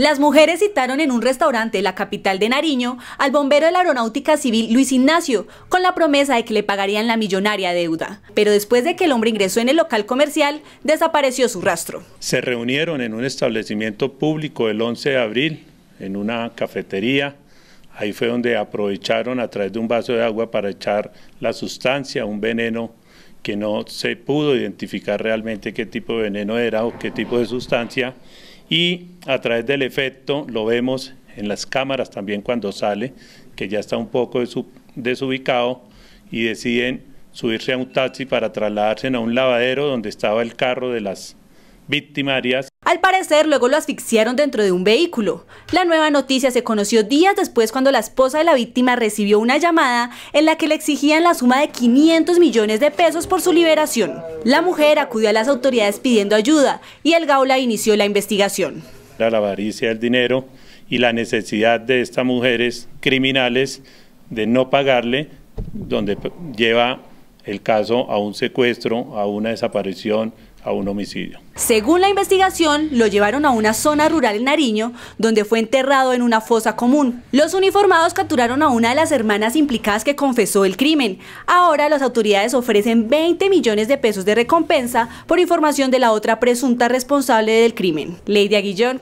Las mujeres citaron en un restaurante en la capital de Nariño al bombero de la Aeronáutica Civil Luis Ignacio con la promesa de que le pagarían la millonaria deuda. Pero después de que el hombre ingresó en el local comercial, desapareció su rastro. Se reunieron en un establecimiento público el 11 de abril, en una cafetería. Ahí fue donde aprovecharon a través de un vaso de agua para echar la sustancia, un veneno que no se pudo identificar realmente qué tipo de veneno era o qué tipo de sustancia y a través del efecto lo vemos en las cámaras también cuando sale, que ya está un poco desubicado y deciden subirse a un taxi para trasladarse a un lavadero donde estaba el carro de las victimarias. Al parecer, luego lo asfixiaron dentro de un vehículo. La nueva noticia se conoció días después cuando la esposa de la víctima recibió una llamada en la que le exigían la suma de 500 millones de pesos por su liberación. La mujer acudió a las autoridades pidiendo ayuda y el Gaula inició la investigación. La avaricia del dinero y la necesidad de estas mujeres criminales de no pagarle, donde lleva el caso a un secuestro, a una desaparición a un homicidio. Según la investigación, lo llevaron a una zona rural en Nariño, donde fue enterrado en una fosa común. Los uniformados capturaron a una de las hermanas implicadas que confesó el crimen. Ahora las autoridades ofrecen 20 millones de pesos de recompensa por información de la otra presunta responsable del crimen. Lady Aguillón,